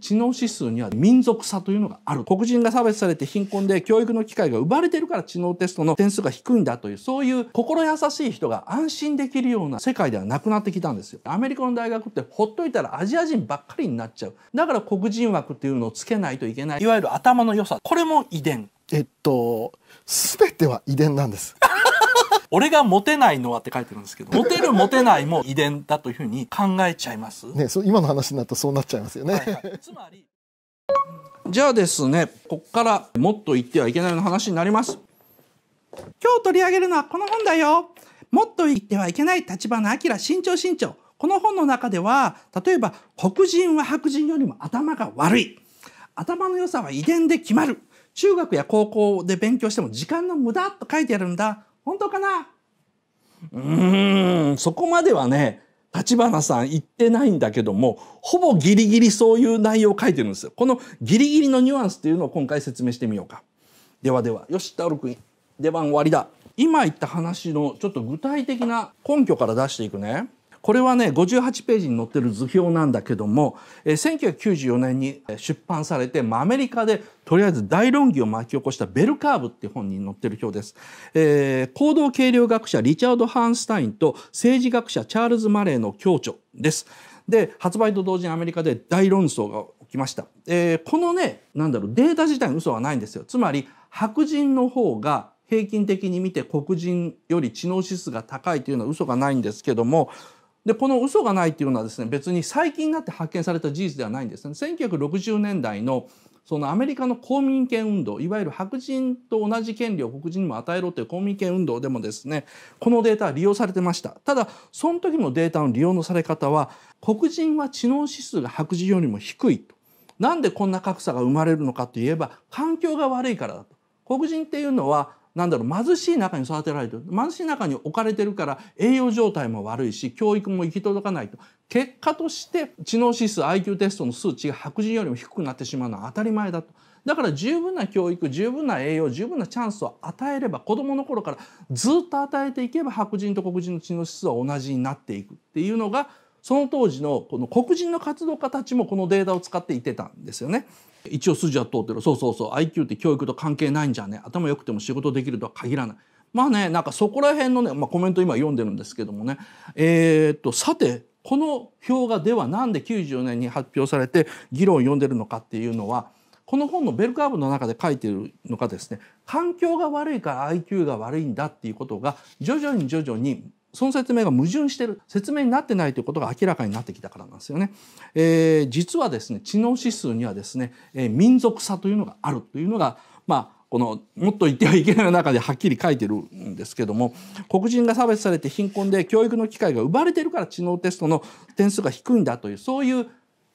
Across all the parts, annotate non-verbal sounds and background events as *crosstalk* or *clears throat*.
知能指数には民族差というのがある。黒人が差別されて貧困で教育の機会が奪われてるから知能テストの点数が低いんだという、そういう心優しい人が安心できるような世界ではなくなってきたんですよ。アメリカの大学ってほっといたらアジア人ばっかりになっちゃう。だから黒人枠っていうのをつけないといけない。いわゆる頭の良さ。これも遺伝。えっと、すべては遺伝なんです。俺がモテないのはって書いてるんですけど、*laughs* モテるモテないも遺伝だというふうに考えちゃいます。ね、そう今の話になるとそうなっちゃいますよね。はいはい、つまり。じゃあですね、こっからもっと言ってはいけないの話になります。今日取り上げるのはこの本だよ。もっと言ってはいけない立場花明新潮新潮。この本の中では、例えば黒人は白人よりも頭が悪い。頭の良さは遺伝で決まる。中学や高校で勉強しても時間の無駄と書いてあるんだ。本当かなうーんそこまではね立花さん言ってないんだけどもほぼギリギリそういう内容を書いてるんですよ。このギリギリのニュアンスっていうのを今回説明してみようか。ではではよしタオル君出番終わりだ。今言った話のちょっと具体的な根拠から出していくね。これはね58ページに載ってる図表なんだけども、え1994年に出版されて、まあ、アメリカでとりあえず大論議を巻き起こした「ベルカーブ」っていう本に載ってる表です、えー、行動計量学者リチャード・ハーンスタインと政治学者チャールズ・マレーの共著ですで発売と同時にアメリカで大論争が起きました、えー、このねなんだろうデータ自体嘘はないんですよつまり白人の方が平均的に見て黒人より知能指数が高いというのは嘘がないんですけどもでこの嘘がないっていうのはですね別に最近になって発見された事実ではないんですね。1960年代のそのアメリカの公民権運動いわゆる白人と同じ権利を黒人にも与えろという公民権運動でもですねこのデータは利用されてましたただその時のデータの利用のされ方は黒人は知能指数が白人よりも低いとなんでこんな格差が生まれるのかといえば環境が悪いからだと黒人っていうのはなんだろう貧しい中に育てられてる貧しい中に置かれてるから栄養状態も悪いし教育も行き届かないと結果として知能指数 IQ テストの数値が白人よりも低くなってしまうのは当たり前だと。だから十分な教育十分な栄養十分なチャンスを与えれば子どもの頃からずっと与えていけば白人と黒人の知能指数は同じになっていくっていうのがその当時のこの黒人の活動家たちもこのデータを使っていてたんですよね。一応筋は通ってるそうそうそう IQ って教育と関係ないんじゃね頭良くても仕事できるとは限らないまあねなんかそこら辺のね、まあ、コメント今読んでるんですけどもねえー、っとさてこの表がでは何で94年に発表されて議論を読んでるのかっていうのはこの本のベルカーブの中で書いてるのがですね環境が悪いから IQ が悪いんだっていうことが徐々に徐々にその説明が矛盾してる説明になってないということが明らかになってきたからなんですよね。えー、実はですね知能指数にはですね、えー、民族差というのがあるというのがまあこのもっと言ってはいけない中ではっきり書いてるんですけども黒人が差別されて貧困で教育の機会が奪われてるから知能テストの点数が低いんだというそういう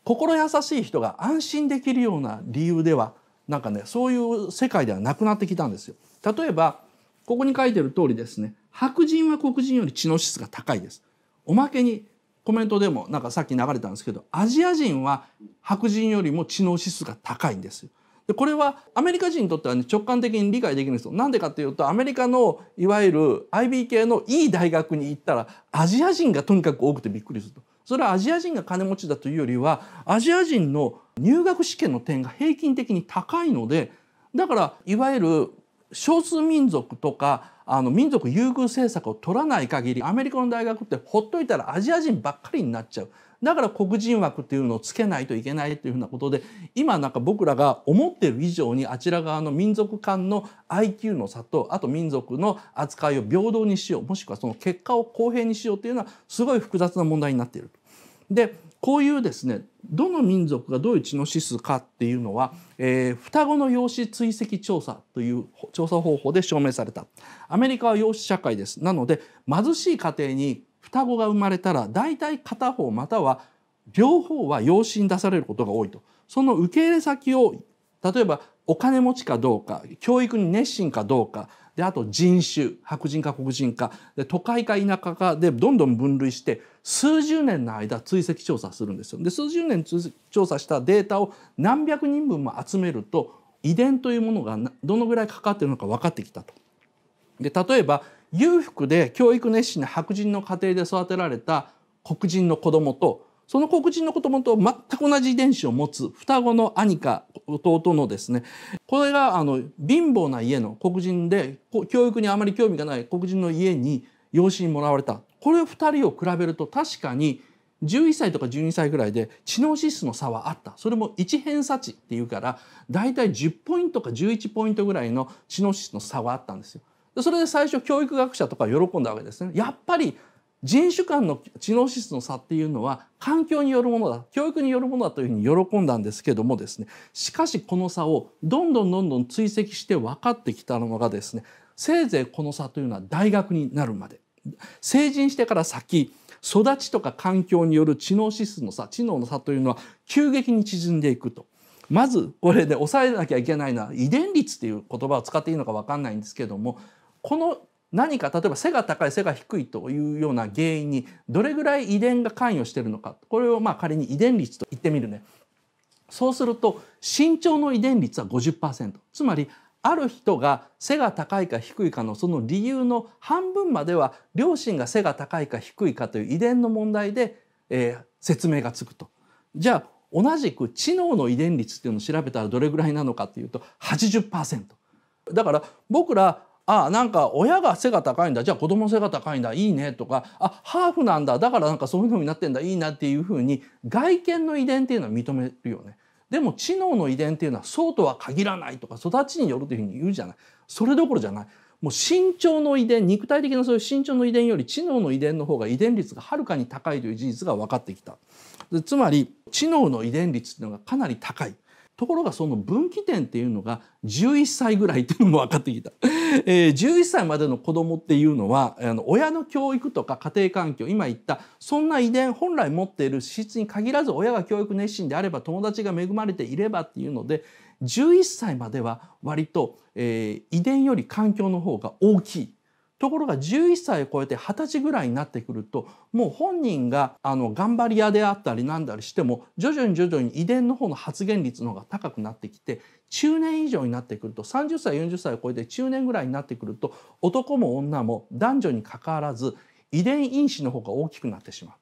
心優しい人が安心できるような理由ではなんかねそういう世界ではなくなってきたんですよ。例えばここに書いてる通りですね白人は黒人より知能指数が高いです。おまけにコメントでもなんかさっき流れたんですけどアジア人は白人よりも知能指数が高いんですよ。でこれはアメリカ人にとっては、ね、直感的に理解できるんですよ。なんでかっていうとアメリカのいわゆる IB 系のいい大学に行ったらアジア人がとにかく多くてびっくりすると。それはアジア人が金持ちだというよりはアジア人の入学試験の点が平均的に高いのでだからいわゆる少数民族とかあの民族優遇政策を取らない限りアメリカの大学ってほっといたらアジア人ばっかりになっちゃう。だから黒人枠っていうのをつけないといけないというふうなことで今なんか僕らが思ってる以上にあちら側の民族間の IQ の差とあと民族の扱いを平等にしようもしくはその結果を公平にしようっていうのはすごい複雑な問題になっている。でこういうですねどの民族がどういう知能指数かっていうのは、えー、双子の養子追跡調査という調査方法で証明されたアメリカは養子社会ですなので貧しい家庭に双子が生まれたら大体片方または両方は養子に出されることが多いとその受け入れ先を例えばお金持ちかどうか教育に熱心かどうかであと人種白人か黒人かで都会か田舎かでどんどん分類して数十年の間追跡調査するんですよ。で数十年調査したデータを何百人分も集めると遺伝というものがどのぐらいかかっているのか分かってきたと。で例えば裕福で教育熱心な白人の家庭で育てられた黒人の子供とその黒人の子供と全く同じ遺伝子を持つ双子の兄か弟のですねこれがあの貧乏な家の黒人で教育にあまり興味がない黒人の家に養子にもらわれたこれ2人を比べると確かに11歳とか12歳ぐらいで知能指数の差はあったそれも1偏差値っていうからだいたい10ポイントか11ポイントぐらいの知能指数の差はあったんですよ。それで最初教育学者とか喜んだわけですね。やっぱり人種間の知能指数の差っていうのは環境によるものだ教育によるものだというふうに喜んだんですけどもですねしかしこの差をどんどんどんどん追跡して分かってきたのがですねせいぜいこの差というのは大学になるまで成人してから先育ちとか環境による知能指数の差知能の差というのは急激に縮んでいくと。まずこれで抑えなきゃいけないのは遺伝率っていう言葉を使っていいのか分かんないんですけどもこの何か例えば背が高い背が低いというような原因にどれぐらい遺伝が関与してるのかこれをまあ仮に遺伝率と言ってみるねそうすると身長の遺伝率は50%つまりある人が背が高いか低いかのその理由の半分までは両親が背が高いか低いかという遺伝の問題で、えー、説明がつくと。じゃあ同じく知能の遺伝率っていうのを調べたらどれぐらいなのかっていうと80%。だから僕らああなんか親が背が高いんだじゃあ子供背が高いんだいいねとかあハーフなんだだからなんかそういうふうになってんだいいなっていうふうに外見の遺伝っていうのは認めるよね。でも知能の遺伝っていうのはそうとは限らないとか育ちによるというふうに言うじゃないそれどころじゃないもう身長の遺伝肉体的なそういう身長の遺伝より知能の遺伝の方が遺伝率がはるかに高いという事実が分かってきたつまり知能の遺伝率っていうのがかなり高いところがその分岐点っていうのが11歳ぐらいっていうのも分かってきた、*laughs* えー、11歳までの子供っていうのはあの親の教育とか家庭環境今言ったそんな遺伝本来持っている資質に限らず親が教育熱心であれば友達が恵まれていればっていうので11歳までは割と、えー、遺伝より環境の方が大きいところが11歳を超えて20歳ぐらいになってくるともう本人があの頑張り屋であったりなんだりしても徐々に徐々に遺伝の方の発現率の方が高くなってきて中年以上になってくると30歳40歳を超えて中年ぐらいになってくると男も女も男女にかかわらず遺伝因子の方が大きくなってしまう。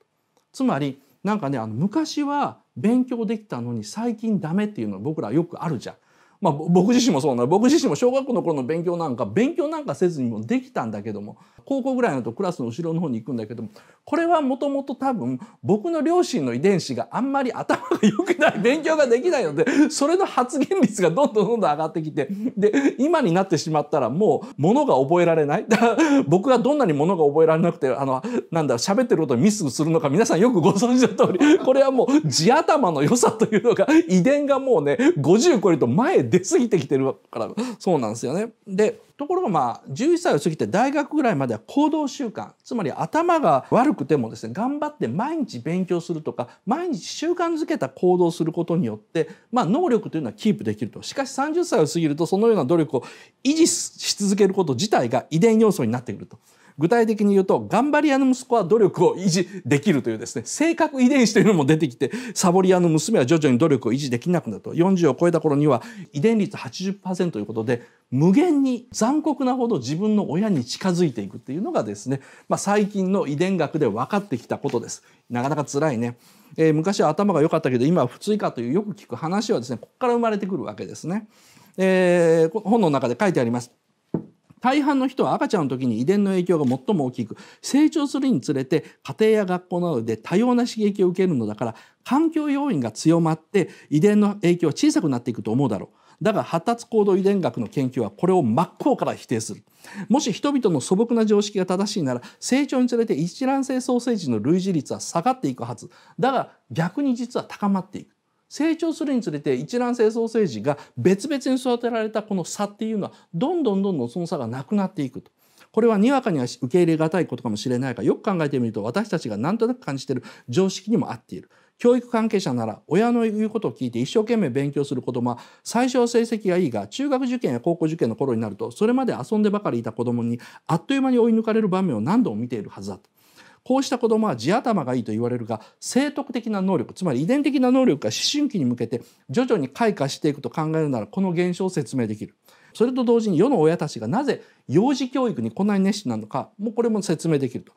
つまりなんかねあの昔は勉強できたのに最近ダメっていうの僕らよくあるじゃん。まあ、僕自身もそうな僕自身も小学校の頃の勉強なんか勉強なんかせずにもできたんだけども高校ぐらいになるとクラスの後ろの方に行くんだけどもこれはもともと多分僕の両親の遺伝子があんまり頭が良くない勉強ができないのでそれの発言率がどんどんどんどん上がってきてで今になってしまったらもうものが覚えられないだから僕がどんなにものが覚えられなくてあのなんだ喋ってることにミスするのか皆さんよくご存知の通りこれはもう地頭の良さというのが遺伝がもうね50超えると前出過ぎてきてるからそうなんですよね。でところがまあ11歳を過ぎて大学ぐらいまでは行動習慣つまり頭が悪くてもですね頑張って毎日勉強するとか毎日習慣づけた行動をすることによって、まあ、能力というのはキープできるとしかし30歳を過ぎるとそのような努力を維持し続けること自体が遺伝要素になってくると。具体的に言うと頑張り屋の息子は努力を維持できるというですね性格遺伝子というのも出てきてサボり屋の娘は徐々に努力を維持できなくなると40を超えた頃には遺伝率80%ということで無限に残酷なほど自分の親に近づいていくっていうのがですね、まあ、最近の遺伝学で分かってきたことです。なかなか辛いね。えー、昔は頭が良かったけど今は不追加というよく聞く話はですねここから生まれてくるわけですね。えー、本の中で書いてあります。大半の人は赤ちゃんの時に遺伝の影響が最も大きく成長するにつれて家庭や学校などで多様な刺激を受けるのだから環境要因が強まって遺伝の影響は小さくなっていくと思うだろう。だが発達行動遺伝学の研究はこれを真っ向から否定する。もし人々の素朴な常識が正しいなら成長につれて一卵性ソーセージの類似率は下がっていくはず。だが逆に実は高まっていく。成長するにつれて一卵性ソーセージが別々に育てられたこの差っていうのはどんどんどんどんその差がなくなっていくと。これはにわかには受け入れがたいことかもしれないがよく考えてみると私たちが何となく感じている常識にも合っている。教育関係者なら親の言うことを聞いて一生懸命勉強する子供は最初は成績がいいが中学受験や高校受験の頃になるとそれまで遊んでばかりいた子供にあっという間に追い抜かれる場面を何度も見ているはずだと。こうした子どもは地頭がいいと言われるが生徳的な能力つまり遺伝的な能力が思春期に向けて徐々に開花していくと考えるならこの現象を説明できる。それと同時に世の親たちがなぜ幼児教育にこんなに熱心なのかもうこれも説明できると。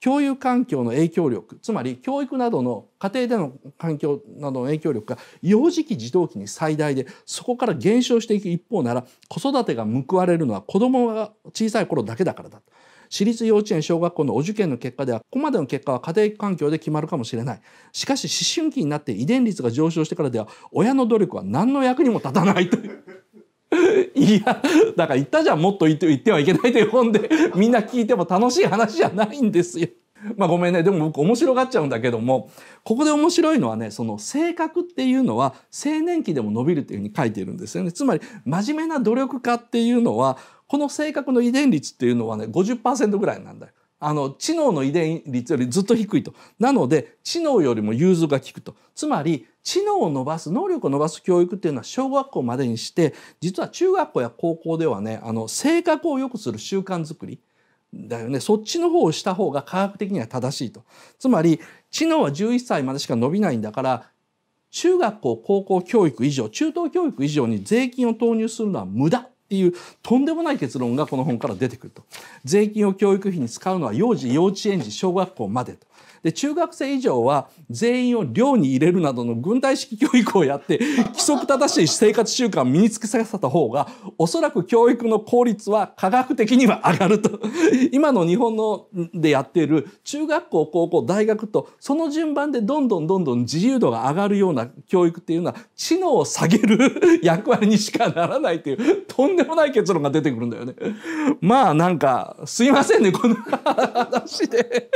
共有環境の影響力つまり教育などの家庭での環境などの影響力が幼児期児童期に最大でそこから減少していく一方なら子育てが報われるのは子どもが小さい頃だけだからだと。私立幼稚園小学校のお受験の結果ではここまでの結果は家庭環境で決まるかもしれないしかし思春期になって遺伝率が上昇してからでは親の努力は何の役にも立たないという。*laughs* いやだから言ったじゃんもっと言って言ってはいけないという本でみんな聞いても楽しい話じゃないんですよ。まあごめんねでも僕面白がっちゃうんだけどもここで面白いのはねその性格っていうのは青年期でも伸びるっていうふうに書いているんですよね。つまり真面目な努力家っていうのはこの性格の遺伝率っていうのはね50%ぐらいなんだよ。あの知能の遺伝率よりずっと低いとなので知能よりも融通が効くとつまり知能を伸ばす能力を伸ばす教育っていうのは小学校までにして実は中学校や高校ではねあの性格を良くする習慣づくりだよねそっちの方をした方が科学的には正しいとつまり知能は11歳までしか伸びないんだから中学校高校教育以上中等教育以上に税金を投入するのは無駄っていうとんでもない結論がこの本から出てくると税金を教育費に使うのは幼児幼稚園児小学校までとで中学生以上は全員を寮に入れるなどの軍隊式教育をやって *laughs* 規則正しい生活習慣を身につけさせた方がおそらく教育の効率は科学的には上がると *laughs* 今の日本のでやっている中学校高校大学とその順番でどんどんどんどん自由度が上がるような教育っていうのは知能を下げる *laughs* 役割にしかならないというとんでもない結論が出てくるんだよね。まあなんかすいませんねこの話で。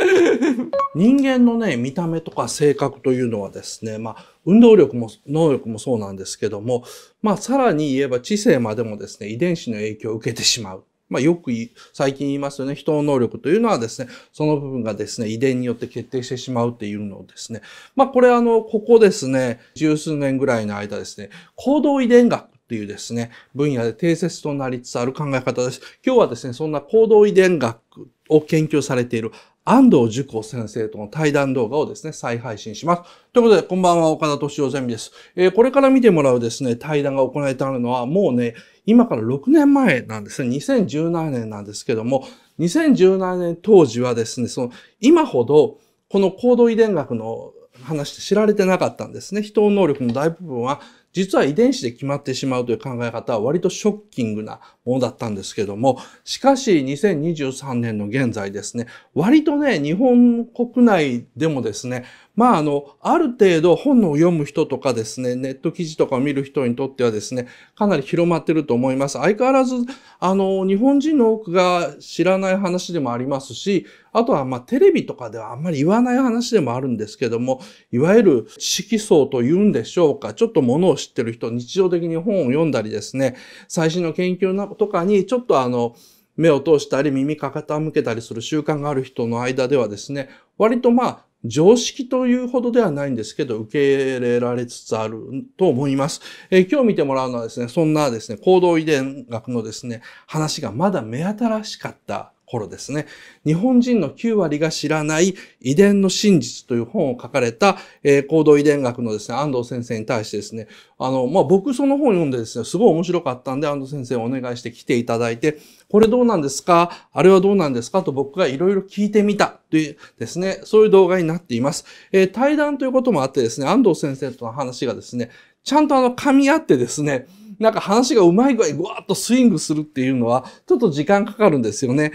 人間のね、見た目とか性格というのはですね、まあ、運動力も、能力もそうなんですけども、まあ、さらに言えば知性までもですね、遺伝子の影響を受けてしまう。まあ、よく最近言いますよね。人の能力というのはですね、その部分がですね、遺伝によって決定してしまうっていうのをですね。まあ、これあの、ここですね、十数年ぐらいの間ですね、行動遺伝学っていうですね、分野で定説となりつつある考え方です。今日はですね、そんな行動遺伝学を研究されている安藤樹子先生との対談動画をですね、再配信します。ということで、こんばんは、岡田敏夫ゼミです。えー、これから見てもらうですね、対談が行われてあるのは、もうね、今から6年前なんですね、2017年なんですけども、2017年当時はですね、その、今ほど、この行動遺伝学の話って知られてなかったんですね。人の能力の大部分は、実は遺伝子で決まってしまうという考え方は割とショッキングなものだったんですけども、しかし2023年の現在ですね、割とね、日本国内でもですね、まああの、ある程度本を読む人とかですね、ネット記事とかを見る人にとってはですね、かなり広まってると思います。相変わらず、あの、日本人の多くが知らない話でもありますし、あとはまあテレビとかではあんまり言わない話でもあるんですけども、いわゆる色識層というんでしょうか、ちょっとものを知ってる人、日常的に本を読んだりですね、最新の研究のとかにちょっとあの、目を通したり耳か傾けたりする習慣がある人の間ではですね、割とまあ、常識というほどではないんですけど、受け入れられつつあると思います。えー、今日見てもらうのはですね、そんなですね、行動遺伝学のですね、話がまだ目新しかった頃ですね、日本人の9割が知らない遺伝の真実という本を書かれた、えー、行動遺伝学のですね、安藤先生に対してですね、あの、まあ、僕その本読んでですね、すごい面白かったんで、安藤先生お願いして来ていただいて、これどうなんですかあれはどうなんですかと僕がいろいろ聞いてみたというですね、そういう動画になっています。えー、対談ということもあってですね、安藤先生との話がですね、ちゃんとあの噛み合ってですね、なんか話がうまい具合にわーっとスイングするっていうのは、ちょっと時間かかるんですよね。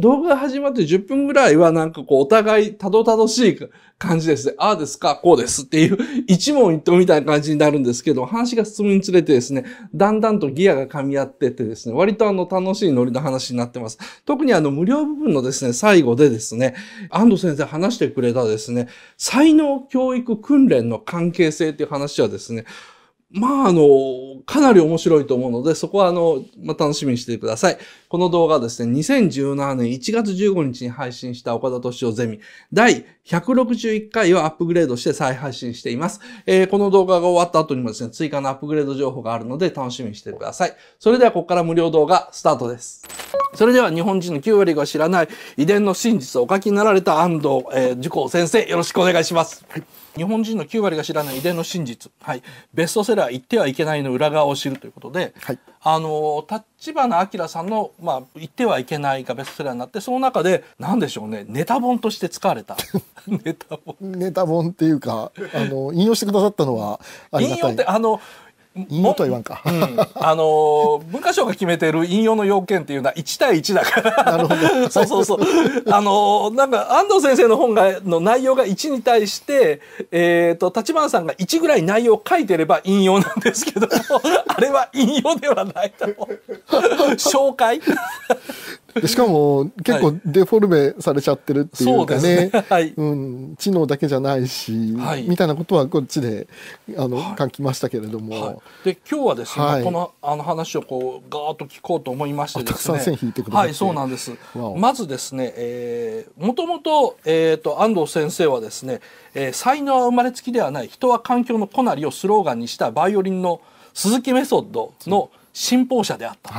動画が始まって10分ぐらいはなんかこう、お互いたどたどしい感じですね。ああですか、こうですっていう一問一答みたいな感じになるんですけど、話が進むにつれてですね、だんだんとギアが噛み合っててですね、割とあの楽しいノリの話になってます。特にあの無料部分のですね、最後でですね、安藤先生話してくれたですね、才能教育訓練の関係性っていう話はですね、まあ、あの、かなり面白いと思うので、そこは、あの、まあ、楽しみにしてください。この動画はですね、2017年1月15日に配信した岡田敏夫ゼミ第161回をアップグレードして再配信しています。えー、この動画が終わった後にもですね、追加のアップグレード情報があるので楽しみにしてください。それではここから無料動画スタートです。それでは日本人の9割が知らない遺伝の真実をお書きになられた安藤、えー、受講先生、よろしくお願いします。はい日本人の9割が知らない遺伝の真実、はい、ベストセラー「言ってはいけない」の裏側を知るということで、はい、あの立花明さんの、まあ、言ってはいけないがベストセラーになってその中で何でしょうねネタ本として使われた *laughs* ネタ本ネタ本っていうかあの引用してくださったのはありがたい引用ってあのもと言わんか、うん、あの文化省が決めてる引用の要件っていうのは1対1だから *laughs* そうそうそうあのなんか安藤先生の本がの内容が1に対してえっ、ー、と立花さんが1ぐらい内容を書いてれば引用なんですけどもあれは引用ではないと *laughs* 紹介でしかも結構デフォルメされちゃってるっていうかね *laughs* はい、はい、うん、知能だけじゃないし、はい、みたいなことはこっちであの、はい、書きましたけれども、はい、で今日はですね、このあの話をこうガーッと聞こうと思いましてですねたくさん線引いてくださはいそうなんですまずですね、えー、もともと,、えーと、安藤先生はですね、えー「才能は生まれつきではない人は環境の隣」なり」をスローガンにしたバイオリンの鈴木メソッドの信奉者であったと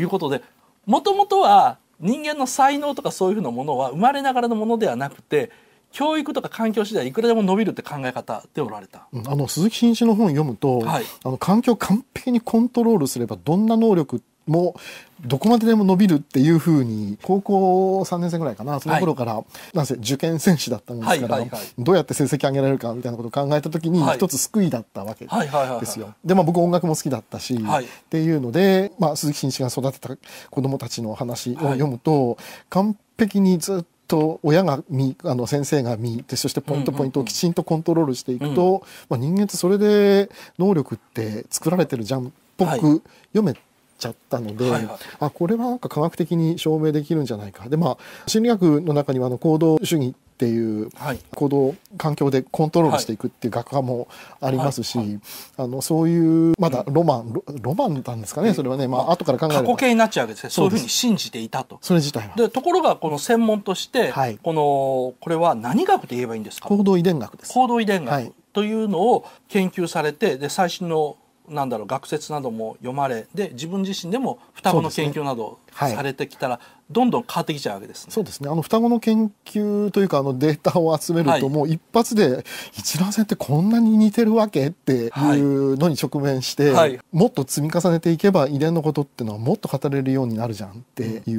いうことで、もともとは人間の才能とかそういうふうなものは生まれながらのものではなくて教育とか環境次第いくらでも伸びるって考え方でおられた、うん、あの鈴木慎一の本を読むと、はい、あの環境完璧にコントロールすればどんな能力ってもどこまででも伸びるっていうふうに高校3年生ぐらいかなその頃から、はい、なんせ受験選手だったんですから、はいはいはい、どうやって成績上げられるかみたいなことを考えた時に、一つ救いだったわけですよ。でまあ僕音楽も好きだったし、はい、っていうので、まあ、鈴木慎一が育てた子どもたちの話を読むと、完璧にずっとと親が見あの先生が見てそしてポイントポイントをきちんとコントロールしていくと、うんうんうん、まあ、人間ってそれで能力って作られてるじゃんっぽく読めちゃったので、はいはい、あこれはなんか科学的に証明できるんじゃないかでまあ心理学の中にはあの行動主義っていう行動環境でコントロールしていくっていう学科もありますし、はいはいはい、あのそういうまだロマンロマンなんですかねそれはねまあ後から考える過去形になっちゃうわけですねそういうふうに信じていたとそれ自体はでところがこの専門として、このこれは何学で言えばいいんですか行動遺伝学です行動遺伝学、というのを研究されてで最新のなんだろう学説なども読まれで自分自身でも双子の研究などされてきたら、ねはい、どんどん変わってきちゃうわけです、ね、そうですねあの双子の研究というかあのデータを集めると、もう一発で一卵性ってこんなに似てるわけっていうのに直面して、はいはい、もっと積み重ねていけば遺伝のことっていうのはもっと語れるようになるじゃんってい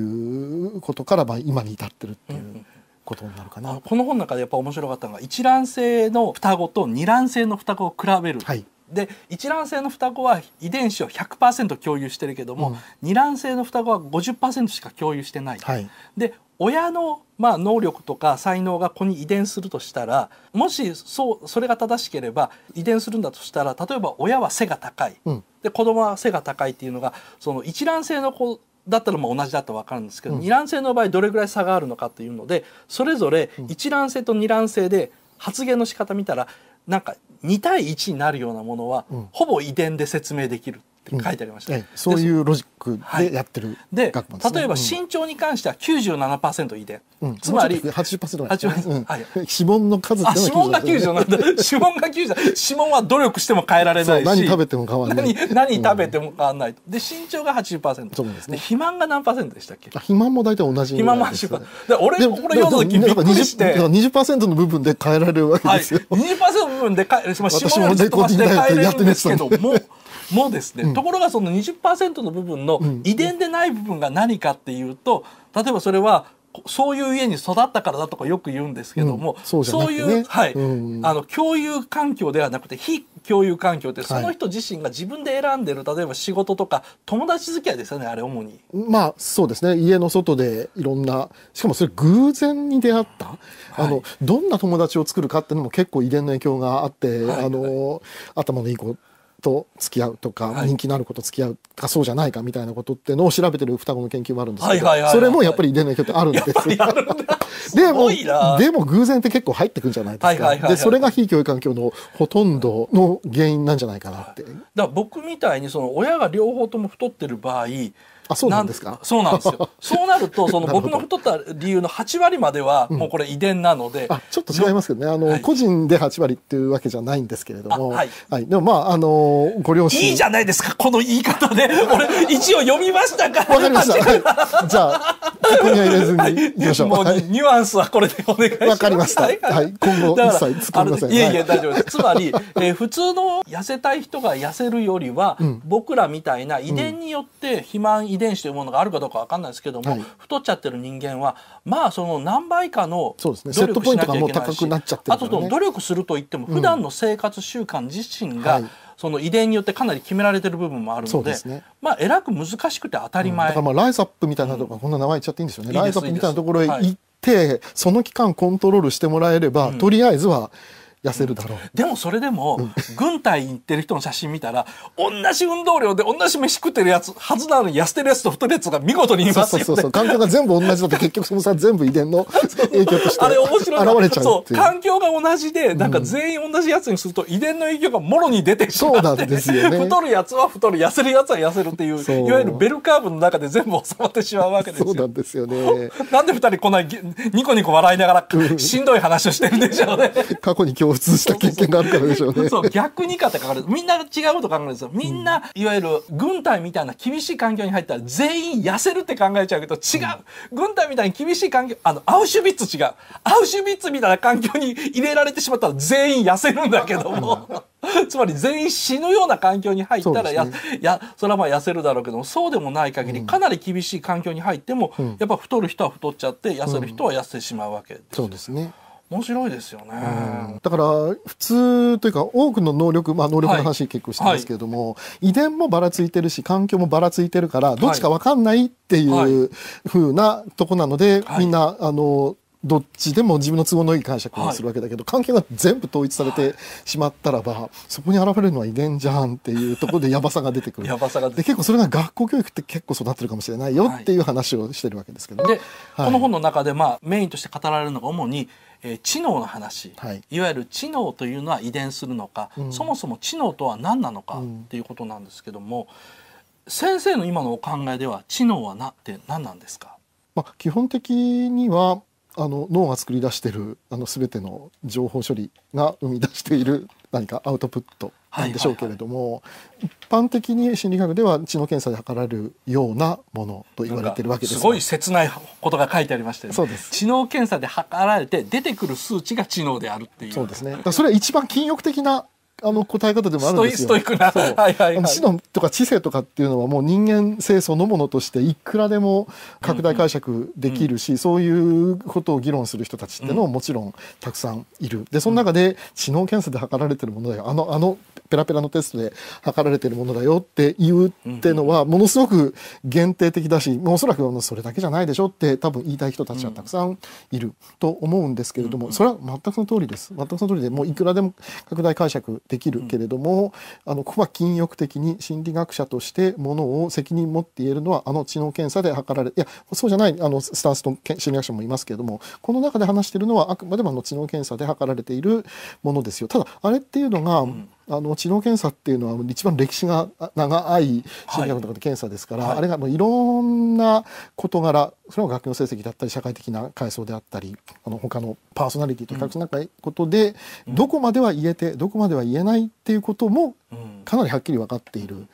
うことから、まあ、今に至ってるっていう。うんことになるかなこの本の中でやっぱ面白かったのが一卵性の双子と二卵性の双子を比べる、はい、で一卵性の双子は遺伝子を100%共有してるけども、うん、二卵性の双子は50%しか共有してない。はい、で親の、まあ、能力とか才能が子に遺伝するとしたらもしそうそれが正しければ遺伝するんだとしたら例えば親は背が高い、うん、で子供は背が高いっていうのがその一卵性の子だったらまあ同じだと分かるんですけど、うん、二卵性の場合どれぐらい差があるのかというのでそれぞれ一卵性と二卵性で発言の仕方見たらなんか2対1になるようなものは、ほぼ遺伝で説明できるって書いてありました、うん、そういうロジックでやってる、はい、で、例えば身長に関しては97%いで、うん、つまり80%なんです、ね、はい、指紋の数っていうのは指紋が90なんだ *laughs* 指紋が90だ指紋は努力しても変えられないし何食べても変わらない何何食べても変わらない、で身長が80%そうです、ね、で肥満が何でしたっけ肥満も大体同じ、肥満も80%で俺でこれ読んだ時びっくりして20%の部分で変えられるわけですよ、はい、20%の部分で変え、まあ、私もレコーディング大学やってましたけどももうですね、うん、ところがその20%の部分の遺伝でない部分が何かっていうと例えばそれはそういう家に育ったからだとかよく言うんですけども、うんそうね、そういう、はい、うん、あの共有環境ではなくて非共有環境ってその人自身が自分で選んでる、はい、例えば仕事とか友達付き合いですよねあれ主に。まあそうですね家の外でいろんなしかもそれ偶然に出会った、はい、あのどんな友達を作るかっていうのも結構遺伝の影響があって、はいはい、あの頭のいい子と付き合うとか、はい、人気のある子と付き合うかそうじゃないかみたいなことってのを調べてる双子の研究もあるんですけど、それもやっぱり遺伝の影響ってあるんですでもでも偶然って結構入ってくんじゃないですか、でそれが非教育環境のほとんどの原因なんじゃないかなって、だから僕みたいにその親が両方とも太ってる場合あそうなんですかそうなんですよ *laughs* そうなるとその僕の太った理由の8割まではもうこれ遺伝なので、うん、ちょっと違いますけどねあの、はい、個人で8割っていうわけじゃないんですけれども、はい、はい、でもまああのご両親いいじゃないですかこの言い方で俺 *laughs* 一応読みましたからわかりました、はい、じゃあここには入れずにいきましょうもう、ニュアンスはこれでお願いしますわかりました、はい、今後一切突っませんいやいや、大丈夫ですつまり、えー、普通の痩せたい人が痩せるよりは、うん、僕らみたいな遺伝によって肥満、うん遺伝子というものがあるかどうか分かんないですけども、はい、太っちゃってる人間はまあその何倍かの努力しなきゃいけないし、ね、セットポイントがもう高くなっちゃってるから、ね、あと努力すると言っても普段の生活習慣自身が、うんはいその遺伝によってかなり決められてる部分もあるので、ね、まあえらく難しくて当たり前、うん、だからまあライザップみたいなとこ、うん、こんな名前言っちゃっていいんですよねライザップみたいなところへ行って、はい、その期間コントロールしてもらえれば、うん、とりあえずは痩せるだろう、うん、でもそれでも、うん、軍隊行ってる人の写真見たら同じ運動量で同じ飯食ってるやつはずなのに痩せてるやつと太るやつが見事にいますよ、ね、そうそうそう環境が全部同じだと結局そのさ全部遺伝の影響としてあれ面白い現れちゃうそう環境が同じでなんか全員同じやつにすると遺伝の影響がもろに出てして、そうなんですよね、太るやつは太る痩せるやつは痩せるっていういわゆるベルカーブの中で全部収まってしまうわけですよそうなんですよね *laughs* なんで二人こんなにニコニコ笑いながらしんどい話をしてるんでしょうね過去に教共通した経験があるからでしょうね。そう、逆にかってかかる。みんな違うこと考えるんですよ。みんな、いわゆる軍隊みたいな厳しい環境に入ったら全員痩せるって考えちゃうけど、違う。軍隊みたいに厳しい環境、あの、アウシュビッツ違う。アウシュビッツみたいな環境に入れられてしまったら全員痩せるんだけども。*laughs* つまり全員死ぬような環境に入ったらや、ね、やそれはまあ痩せるだろうけどもそうでもない限りかなり厳しい環境に入っても、うん、やっぱ太る人は太っちゃって痩せる人は痩せてしまうわけです、うん、そうですね。面白いですよね、うん、だから普通というか多くの能力まあ能力の話結構してますけれども、はい、遺伝もばらついてるし環境もばらついてるからどっちか分かんないっていうふうなとこなので、はい、みんなあのどっちでも自分の都合のいい解釈をするわけだけど、関係が全部統一されてしまったらば、そこに現れるのは遺伝じゃんっていうところでやばさが出てくるやば *laughs* さがで結構それが学校教育って結構育ってるかもしれないよっていう話をしてるわけですけど、ね、はい、この本の中で、まあ、メインとして語られるのが主にえー、知能の話、はい、いわゆる知能というのは遺伝するのか、うん、そもそも知能とは何なのかっていうことなんですけども、うん、先生の今のお考えでは知能はなって何なんですか、まあ、基本的にはあの脳が作り出しているあの全ての情報処理が生み出している何かアウトプットなんでしょうけれども、一般的に心理学では知能検査で測られるようなものと言われてるわけです、すごい切ないことが書いてありまして、ね、そうです知能検査で測られて出てくる数値が知能であるっていうそうですねそれは一番禁欲的なあの答え方でもあるんですよ。ストイックな。そう。はいはい、はい、知能とか知性とかっていうのはもう人間性そのものとしていくらでも拡大解釈できるし、うんうん、そういうことを議論する人たちっていうのももちろんたくさんいる。で、その中で知能検査で測られてるものだよ。あの、あのペラペラのテストで測られてるものだよって言うってのはものすごく限定的だしおそらくそれだけじゃないでしょって多分言いたい人たちはたくさんいると思うんですけれどもそれは全くその通りです全くその通りでもういくらでも拡大解釈できるけれどもあのここは禁欲的に心理学者としてものを責任持って言えるのはあの知能検査で測られいやそうじゃないあのスタンスと心理学者もいますけれどもこの中で話してるのはあくまでもあの知能検査で測られているものですよ。ただあれっていうのが、うんあの知能検査っていうのは一番歴史が長い心理学の検査ですから、はい、あれがもういろんな事柄それは学業成績だったり社会的な階層であったりあの他のパーソナリティと比較しなかいことで、うん、どこまでは言えてどこまでは言えないっていうこともかなりはっきり分かっている。うん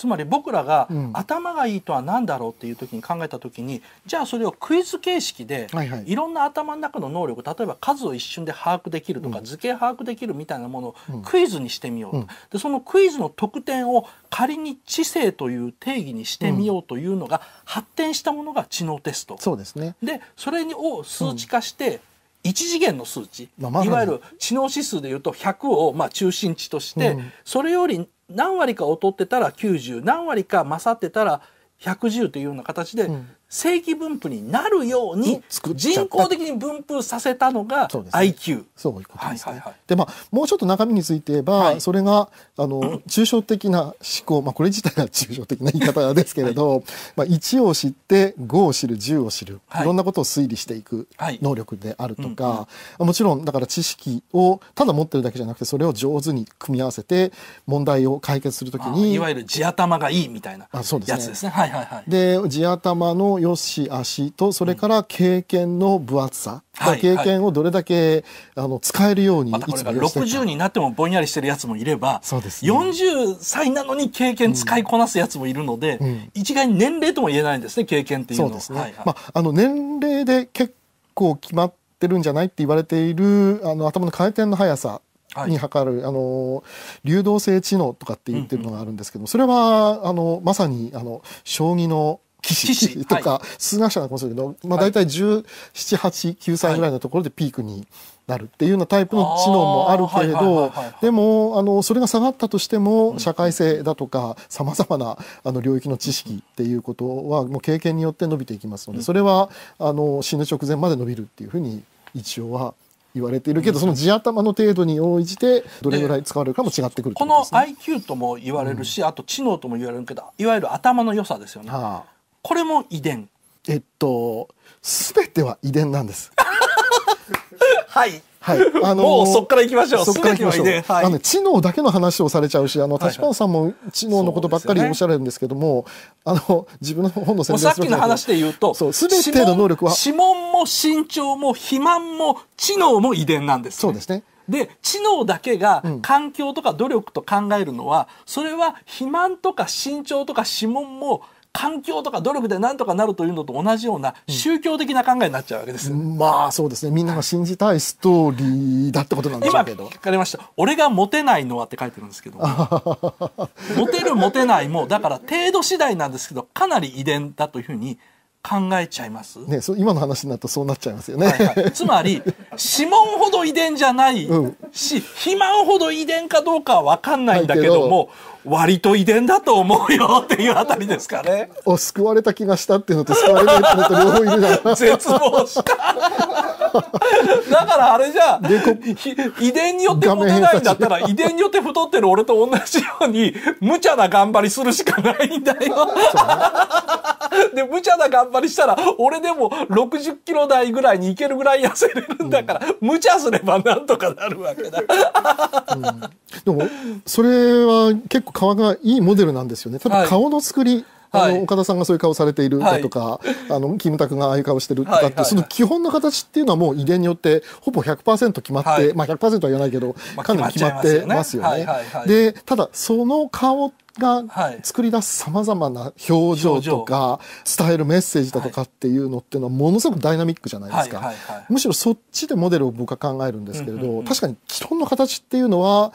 つまり僕らが頭がいいとは何だろうっていう時に考えた時に、じゃあそれをクイズ形式で、いろんな頭の中の能力例えば数を一瞬で把握できるとか、図形把握できるみたいなものをクイズにしてみようと、でそのクイズの得点を仮に知性という定義にしてみようというのが発展したものが知能テスト。そうですねでそれを数値化して、一次元の数値、いわゆる知能指数でいうと100をまあ中心値として、それより何割か劣ってたら90何割か勝ってたら110というような形で、うん、正規分布になるように人工的に分布させたのが IQ。そう、ね、いうことですね。はいはいはい、でまあもうちょっと中身について言えば、はい、それがあの *clears throat* 抽象的な思考、まあこれ自体が抽象的な言い方ですけれど、はい、まあ1を知って5を知る10を知る、い、ろんなことを推理していく能力であるとか、はいもちろんだから知識をただ持ってるだけじゃなくてそれを上手に組み合わせて問題を解決するときにいわゆる地頭がいいみたいなやつですね。ですねはいはいはい、で地頭のの良し悪しとそれから経験の分厚さ、うん、経験をどれだけ、あの使えるようにまたこれが60になってもぼんやりしてるやつもいればそうです、ね、40歳なのに経験使いこなすやつもいるので、うん、一概に年齢とも言えないんですね経験っていうのは。ですね、まあ、あの年齢で結構決まってるんじゃないって言われているあの頭の回転の速さはい、に測る、あの流動性知能とかって言ってるのがあるんですけども、うんうん、それはあのまさにあの将棋のとか、数学者なんかもそうだけど、まあ、大体17、8、9歳ぐらいのところでピークになるっていうようなタイプの知能もあるけれどでもあのそれが下がったとしても社会性だとかさまざまなあの領域の知識っていうことはもう経験によって伸びていきますのでそれはあの死ぬ直前まで伸びるっていうふうに一応は言われているけど、その地頭の程度に応じてどれぐらい使われるかも違ってくるこ,、ね、この IQ とも言われるし、あと知能とも言われるけどいわゆる頭の良さですよね。はあこれも遺伝えっとすべては遺伝なんです *laughs* はいはい、あのー、もうそこから行きましょう。そこから行きましょう。はい、あの知能だけの話をされちゃうし、あの立花さんも知能のことばっかりおっしゃるんですけども、はいはいね、あの自分の本の宣伝さっきの話で言うと、すべての能力は指紋も身長も肥満も知能も遺伝なんです、ね、そうですね。で知能だけが環境とか努力と考えるのは、うん、それは肥満とか身長とか指紋も環境とか努力で何とかなるというのと同じような宗教的な考えになっちゃうわけです、うん、まあそうですねみんなが信じたいストーリーだってことなんでしょうけど今聞かれました「俺がモテないのは」って書いてるんですけど *laughs* モテるモテないもだから程度次第なんですけどかなり遺伝だというふうに考えちゃいます、ね、そ今の話になるとそうなっちゃいますよね、はいはい、つまり *laughs* 指紋ほど遺伝じゃないし、うん、肥満ほど遺伝かどうかは分かんないんだけども、割と遺伝だと思うよっていうあたりですかね。お救われた気がしたっていうのと救われないってのと両方いるじゃない *laughs* 絶望した *laughs* だからあれじゃ遺伝によってモテないんだったら遺伝によって太ってる俺と同じように無茶な頑張りするしかないんだよ *laughs* で、無茶な頑張りしたら、俺でも60キロ台ぐらいにいけるぐらい痩せれるんだから、うん、無茶すればなんとかなるわけだ。うん、でも、それは結構顔がいいモデルなんですよね。多分顔の作り、はいあの、岡田さんがそういう顔されているだとか、あのキムタクがああいう顔してるとかって、その基本の形っていうのはもう遺伝によってほぼ100%決まって、まあ100%は言わないけど、かなり決まってますよね。でただその顔が作り出すさまざまな表情とか伝えるメッセージだとかっていうのっていうのはものすごくダイナミックじゃないですかむしろそっちでモデルを僕は考えるんですけれど確かに基本の形っていうのは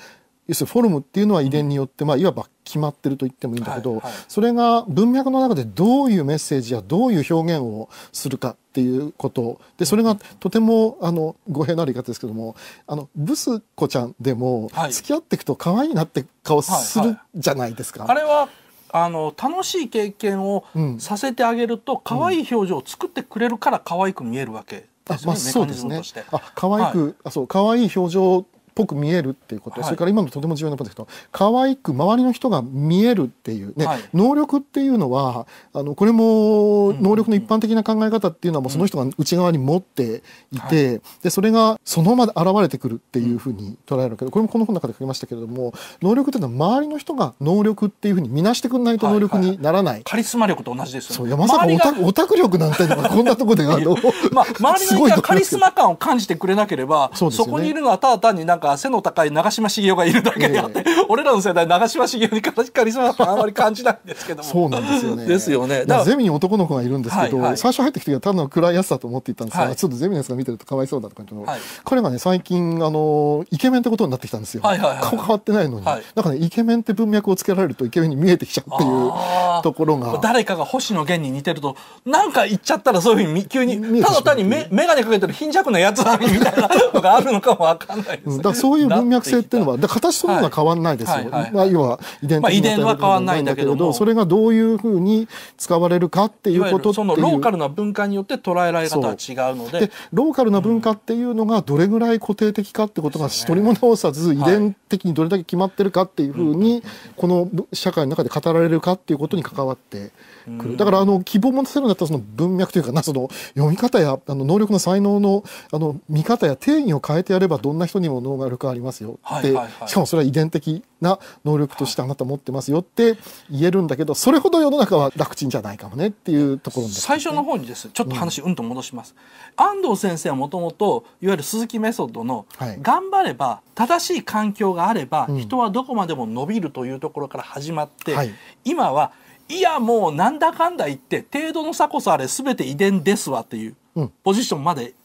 要するにフォルムっていうのは遺伝によって、まあ、いわば決まってると言ってもいいんだけど、はいはい、それが文脈の中でどういうメッセージやどういう表現をするかっていうことでそれがとてもあの語弊のある言い方ですけどもあのブス子ちゃんでも付き合っていくと可愛いなって顔するじゃないですか。はいはい、あれはあの楽しい経験をさせてあげると、うん、可愛い表情を作ってくれるから可愛く見えるわけあまあ、そうですね。あ、可愛く、はい、あ、そう、可愛い表情ぽく見えるっていうこと、はい、それから今のとても重要なポイント可愛く周りの人が見えるっていうね、はい、能力っていうのはあのこれも能力の一般的な考え方っていうのはもうその人が内側に持っていて、うん、でそれがそのままで現れてくるっていうふうに捉えるけどこれもこの本の中で書きましたけれども能力っていうのは周りの人が能力っていうふうに見なしてくんないと能力にならない、はいはい、カリスマ力と同じですよねそういやまさかオタオタク力なんてこんなとこであの、*laughs* まあ、周りの人がカリスマ感を感じてくれなければそ,、ね、そこにいるのはただ単になんかか背の高い長嶋茂雄がいるだけであって、えー、俺らの世代長嶋茂雄にカリスマ感あまり感じないんですけどもそうなんですよねですよねゼミに男の子がいるんですけど、はいはい、最初入ってきた時は単の暗いやつだと思っていたんですが、はい、ちょっとゼミのやつが見てるとかわいそうだとか言って、はい、彼がね最近あのイケメンってことになってきたんですよ、はいはいはい顔変わってないのに、はい、なんかねイケメンって文脈をつけられるとイケメンに見えてきちゃうっていうところが誰かが星野源に似てるとなんか言っちゃったらそういうふうに急にただ単に眼鏡かけてる貧弱なやつみたいなのがあるのかもわかんないですね、そういう文脈性っていうのはで形そのものは変わんないですよ、はいはいはい、まあ、要は遺伝まあ、遺伝は変わんないんだけどそれがどういうふうに使われるかっていうことっていうローカルな文化によって捉えられ方は違うのでローカルな文化っていうのがどれぐらい固定的かってことが取り戻さず、遺伝的にどれだけ決まってるかっていうふうに、この社会の中で語られるかっていうことに関わってくる、だからあの希望を持たせるんだったらその文脈というかなその読み方やあの能力の才能のあの見方や定義を変えてやればどんな人にも能が能力ありますよって、しかもそれは遺伝的な能力としてあなた持ってますよって言えるんだけど、それほど世の中は楽ちんじゃないかもねっていうところ、ね、最初の方にですちょっと話うんと戻します、うん、安藤先生はもともといわゆる鈴木メソッドの、頑張れば正しい環境があれば、人はどこまでも伸びるというところから始まって、はい、今はいやもうなんだかんだ言って程度の差こそあれ全て遺伝ですわっていうポジションまで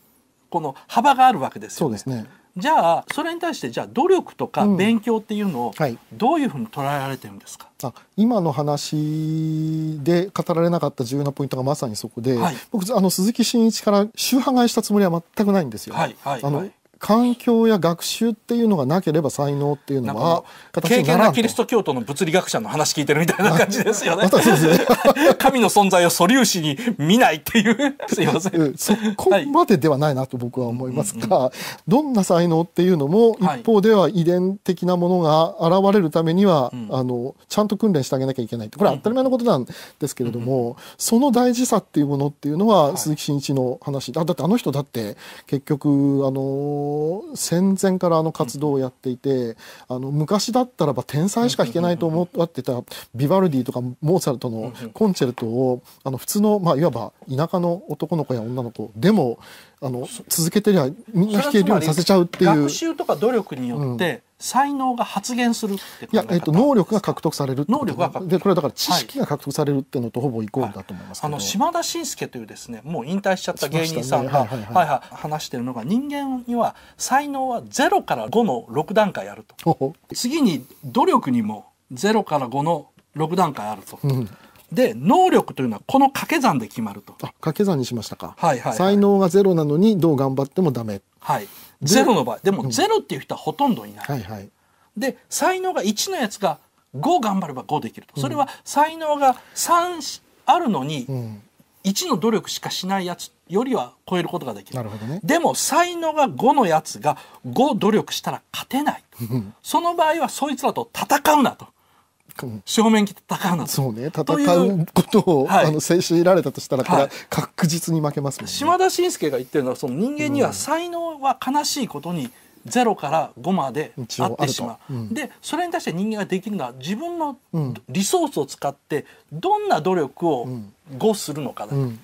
この幅があるわけですよね。そうですねじゃあそれに対してじゃあ努力とか勉強っていうのをどういうふうに捉えられてるんですか、うんはい、あ今の話で語られなかった重要なポイントがまさにそこで、はい、僕あの鈴木真一から宗派買いしたつもりは全くないんですよ。はいはい、あの環境や学習っていうのがなければ才能っていうのは経験なキリスト教徒の物理学者の話聞いてるみたいな感じですよね。*laughs* *laughs* 神の存在を素粒子に見ないっていう *laughs* すいません。そこまでではないなと僕は思いますが、はいどんな才能っていうのも一方では遺伝的なものが現れるためには、はい、あのちゃんと訓練してあげなきゃいけないこれは当たり前のことなんですけれども、うんその大事さっていうものっていうのは、鈴木伸一の話だだってあの人だって結局あの戦前からあの活動をやっていて、あの昔だったらば天才しか弾けないと思ってたビバルディとかモーツァルトのコンチェルトをあの普通の、まあ、いわば田舎の男の子や女の子でもあの続けてりゃみんな弾けるようにさせちゃうっていう。学習とか努力によって、うん才能が発現するいや、えっと、能力が獲得される能力がでこれはだから知識が獲得されるっていうのとほぼイコールだと思います、はい、あの島田紳介というですねもう引退しちゃった芸人さんが、はいはい話してるのが人間には才能は0から5の6段階あると次に努力にも0から5の6段階あると。うんで能力というのはこの掛け算で決まると掛け算にしましたか、はいはい、才能がゼロなのにどう頑張ってもダメはいゼロの場合でもゼロっていう人はほとんどいない。はいはい、で才能が1のやつが5頑張れば5できるとそれは才能が3あるのに1の努力しかしないやつよりは超えることができる、ね、でも才能が5のやつが5努力したら勝てないその場合はそいつらと戦うなと。正面切って戦うなそうね戦うことを、あの制止られたとしたら、はい、確実に負けますもん、ね、島田紳助が言ってるのはその人間には才能は悲しいことに、0から5まであってしまう、うん、でそれに対して人間ができるのは自分のリソースを使ってどんな努力を5するのかだ、うん、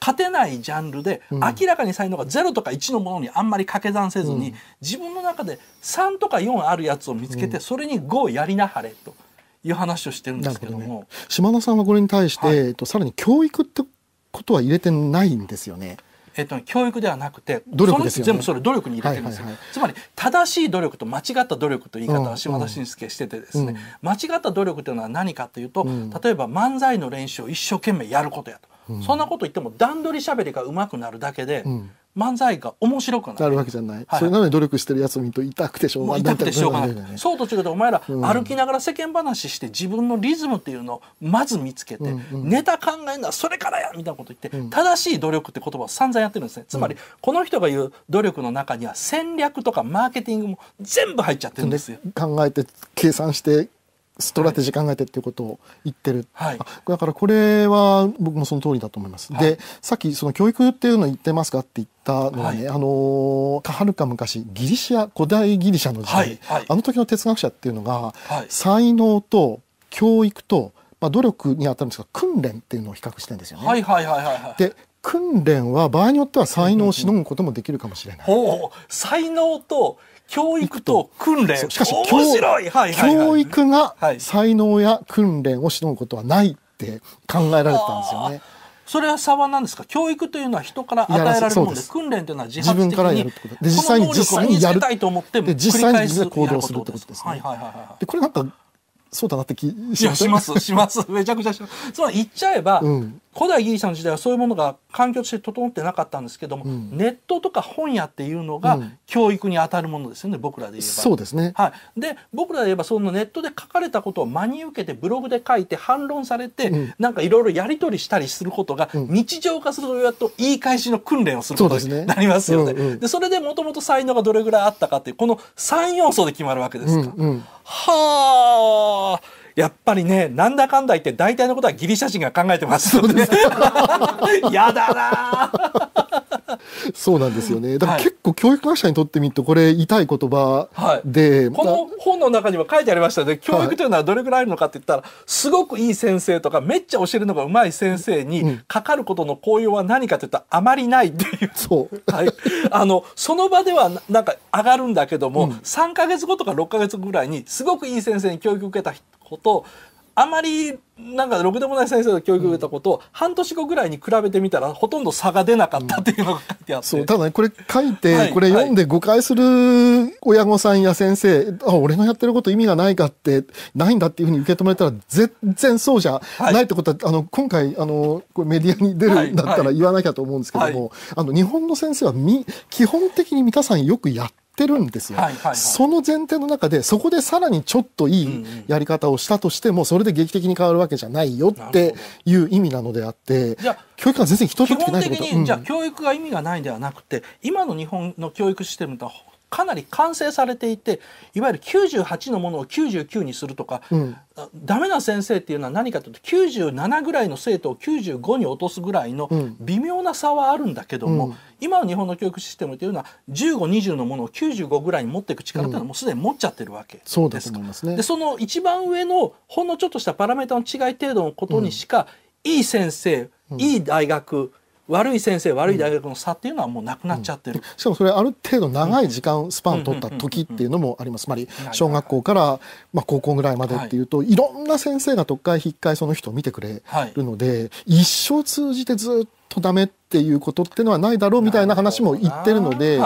勝てないジャンルで明らかに才能が0とか1のものにあんまり掛け算せずに、自分の中で3とか4あるやつを見つけてそれに5をやりなはれと。いう話をしてるんですけども、どね、島田さんはこれに対して、はい、えっと、さらに教育ってことは入れてないんですよね。えっと、教育ではなくて努力、ね、全部それ努力に入れてるんですよ、はいはいはい、つまり正しい努力と間違った努力という言い方は島田紳介しててですね、うん間違った努力というのは何かというと、うん、例えば漫才の練習を一生懸命やることやと、うん、そんなこと言っても段取りしゃべりがうまくなるだけで、漫才が面白くなるわけじゃない、はい、それなのに努力してるやつを見ると痛くてしょうがない痛くてしょうがない、ね、そうと違ってお前ら歩きながら世間話して自分のリズムっていうのをまず見つけて、うんうん、ネタ考えるのはそれからやみたいなこと言って、うん、正しい努力って言葉を散々やってるんですねつまり、この人が言う努力の中には戦略とかマーケティングも全部入っちゃってるんですよ、うん、考えて計算してストラテジー考えてっていうことを言ってる、はい、だからこれは僕もその通りだと思います、はい、でさっきその教育っていうの言ってますかって言ったのはね、はい、あのはるか昔ギリシア古代ギリシャの時代、はい、あの時の哲学者っていうのが、才能と教育と、まあ、努力にあたるんですが訓練っていうのを比較してるんですよね。はいはいはいはい、で訓練は場合によっては才能をしのぐこともできるかもしれない。うんうん、才能と教育と訓練。しかし、教育が才能や訓練をしのぐことはないって考えられたんですよね。それは差は何ですか教育というのは人から与えられるもので訓練というのは自分からやるってことで実際に実際にやるで実際に自分行動するってことですね。はいはいはいはい、でこれなんかそうだなって気しますしますしますめちゃくちゃします。つまり言っちゃえば、うん、古代ギリシャの時代はそういうものが環境として整ってなかったんですけども、うん、ネットとか本屋っていうのが教育にあたるものですよね、うん、僕らで言えば。そうですね、はい、で僕らで言えばそのネットで書かれたことを真に受けてブログで書いて反論されて、うん、なんかいろいろやり取りしたりすることが日常化するとやっと言い返しの訓練をすることになりますよね。そで、ねうんうん、それでもともと才能がどれぐらいあったかっていうこの3要素で決まるわけですか。うんうん、はあやっぱりねなんだかんだ言って大体のことはギリシャ人が考えてますので、ね、*laughs* やだなそうなんですよねだから結構教育学者にとってみるとこれ痛い言葉で、はい、この本の中には書いてありましたね教育というのはどれぐらいあるのかって言ったら、すごくいい先生とかめっちゃ教えるのがうまい先生にかかることの効用は何かって言ったらあまりないっていう、そう、はい、あのその場ではなんか上がるんだけども、うん、3か月後とか6か月ぐらいにすごくいい先生に教育受けたことあまりなんかろくでもない先生の教育を受けたことを半年後ぐらいに比べてみたらほとんど差が出なかったっていうのが書いてあって、そうただねこれ書いて、これ読んで誤解する親御さんや先生、はい、あ俺のやってること意味がないかってないんだっていうふうに受け止めたら全然そうじゃないってことは、はい、あの今回あのこれメディアに出るんだったら言わなきゃと思うんですけども、あの日本の先生はみ基本的に皆さんよくやってってるんですよ、はいはいはい、その前提の中でそこでさらにちょっといいやり方をしたとしても、うんうん、それで劇的に変わるわけじゃないよっていう意味なのであって教育は全然人とってないってこと基本的に、うん、じゃあ教育が意味がないではなくて今の日本の教育システムとかなり完成されていていわゆる98のものを99にするとか、うん、ダメな先生っていうのは何かというと97ぐらいの生徒を95に落とすぐらいの微妙な差はあるんだけども、うん、今の日本の教育システムというのは1520のものを95ぐらいに持っていく力というのはもうすでに持っちゃってるわけですから、うん、そです、ね、でその一番上のほんのちょっとしたパラメータの違い程度のことにしか、いい先生いい大学、悪い先生悪い大学の差っていうのはもうなくなっちゃってる、うん、しかもそれある程度長い時間スパンを取った時っていうのもありますつまり小学校からまあ高校ぐらいまでっていうと、い、ろんな先生が特会引っかえその人を見てくれるので、はい、一生通じてずっとダメっっていうことってのはないだろうみたいな話も言ってるので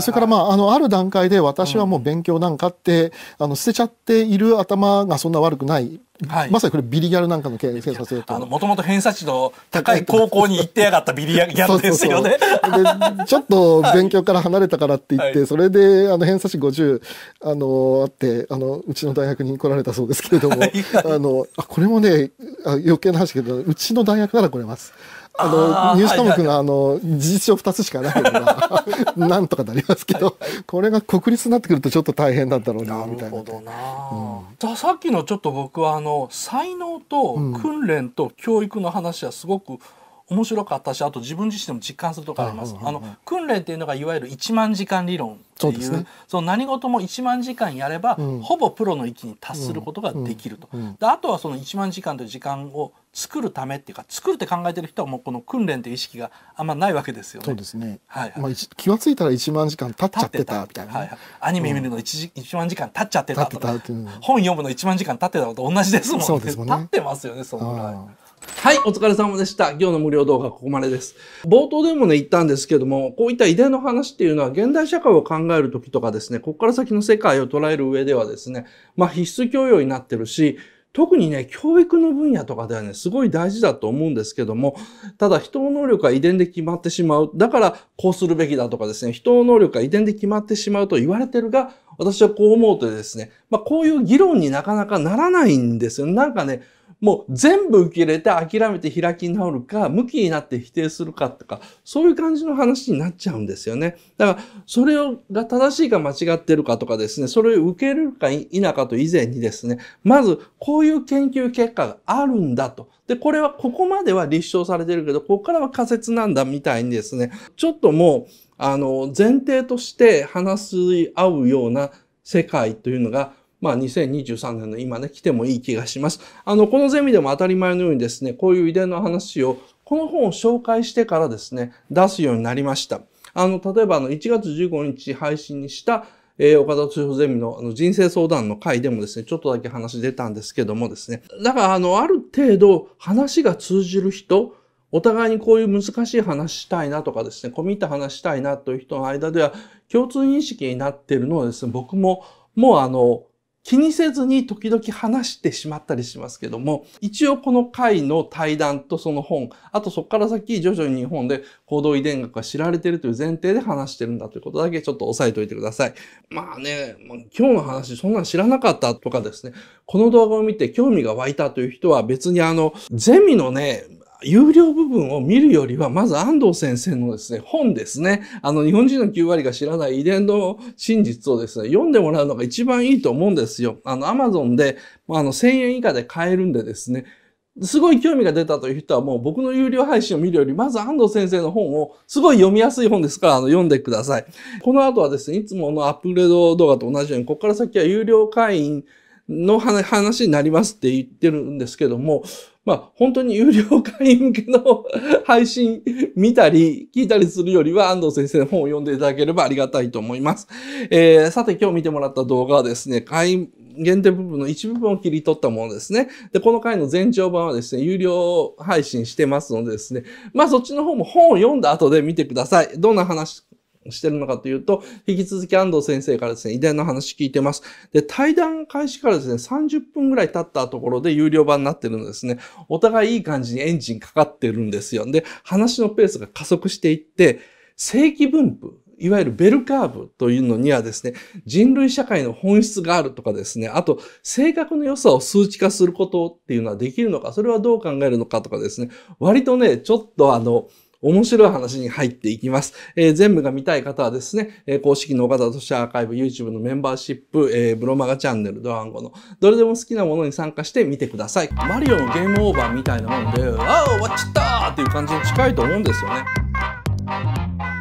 それからまああのある段階で私はもう勉強なんかって、うん、あの捨てちゃっている頭がそんな悪くないはい、まさにこれビリギャルなんかの警察だともともと偏差値の高い高校に行ってやがったビリギャルですよねでちょっと勉強から離れたからって言って、はい、それであの偏差値50あのあってあのうちの大学に来られたそうですけれども、あのあこれもねあ余計な話けどうちの大学なら来れますあの、ニュース科目のあの、事実上2つしかないのが、*laughs* なんとかなりますけど、これが国立になってくるとちょっと大変なんだろうな、みたいな。なるほどな、うん、さっきのちょっと僕は、あの、才能と訓練と教育の話はすごく、面白かったしあと自分自身でも実感するとかあります。あの訓練っていうのがいわゆる1万時間理論っていうその、ね、何事も1万時間やれば、うん、ほぼプロの域に達することができると。であとはその1万時間という時間を作るためっていうか作るって考えてる人はもうこの訓練という意識があんまないわけですよね。そうですね。はい、はい、まあ気が付いたら1万時間経っちゃってたみたいな、ね、はい、はい、アニメ見るの 1,、うん、1万時間経っちゃってたとか、本読むの1万時間経ってたのと同じですもんね。そうですもんね。経ってますよねそのぐらい。はい、お疲れ様でした。今日の無料動画ここまでです。冒頭でもね、言ったんですけども、こういった遺伝の話っていうのは、現代社会を考える時とかですね、ここから先の世界を捉える上ではですね、まあ、必須教養になってるし、特にね、教育の分野とかではね、すごい大事だと思うんですけども、ただ人の能力は遺伝で決まってしまう。だからこうするべきだとかですね、人の能力は遺伝で決まってしまうと言われてるが、私はこう思うとですね、まあこういう議論になかなかならないんですよ。なんかね、もう全部受け入れて諦めて開き直るか、向きになって否定するかとか、そういう感じの話になっちゃうんですよね。だから、それが正しいか間違ってるかとかですね、それを受け入れるか否かと以前にですね、まず、こういう研究結果があるんだと。で、これは、ここまでは立証されてるけど、ここからは仮説なんだみたいにですね、ちょっともう、あの、前提として話し合うような世界というのが、まあ、2023年の今ね、来てもいい気がします。あの、このゼミでも当たり前のようにですね、こういう遺伝の話を、この本を紹介してからですね、出すようになりました。あの、例えばあの、1月15日配信にした、えー、岡田通夫ゼミのあの人生相談の回でもですね、ちょっとだけ話出たんですけどもですね。だから、あの、ある程度話が通じる人、お互いにこういう難しい話したいなとかですね、込み入った話したいなという人の間では共通認識になっているのはですね、僕ももうあの、気にせずに時々話してしまったりしますけども、一応この回の対談とその本、あとそこから先徐々に日本で行動遺伝学が知られているという前提で話してるんだということだけちょっと押さえておいてください。まあね、今日の話そんなん知らなかったとかですね、この動画を見て興味が湧いたという人は別にあの、ゼミのね、有料部分を見るよりは、まず安藤先生のですね、本ですね。あの、日本人の9割が知らない遺伝の真実をですね、読んでもらうのが一番いいと思うんですよ。あの、アマゾンで、あの、1000円以下で買えるんでですね、すごい興味が出たという人はもう僕の有料配信を見るより、まず安藤先生の本を、すごい読みやすい本ですから、あの、読んでください。この後はですね、いつものアップグレード動画と同じように、ここから先は有料会員、の話になりますって言ってるんですけども、まあ、本当に有料会員向けの配信見たり、聞いたりするよりは、安藤先生の本を読んでいただければありがたいと思います。えー、さて、今日見てもらった動画はですね、会員限定部分の一部分を切り取ったものですね。で、この回の全長版はですね、有料配信してますのでですね、まあ、そっちの方も本を読んだ後で見てください。どんな話してるのかというと、引き続き安藤先生からですね、遺伝の話聞いてます。で、対談開始からですね、30分ぐらい経ったところで有料版になってるんですね。お互いいい感じにエンジンかかってるんですよ。で、話のペースが加速していって、正規分布、いわゆるベルカーブというのにはですね、人類社会の本質があるとかですね、あと、性格の良さを数値化することっていうのはできるのか、それはどう考えるのかとかですね、割とね、ちょっとあの、面白い話に入っていきます。えー、全部が見たい方はですね、えー、公式の方としてアーカイブ、YouTube のメンバーシップ、えー、ブロマガチャンネル、ドランゴの、どれでも好きなものに参加してみてください。マリオのゲームオーバーみたいなもんで、ああ、終わっちゃったっていう感じに近いと思うんですよね。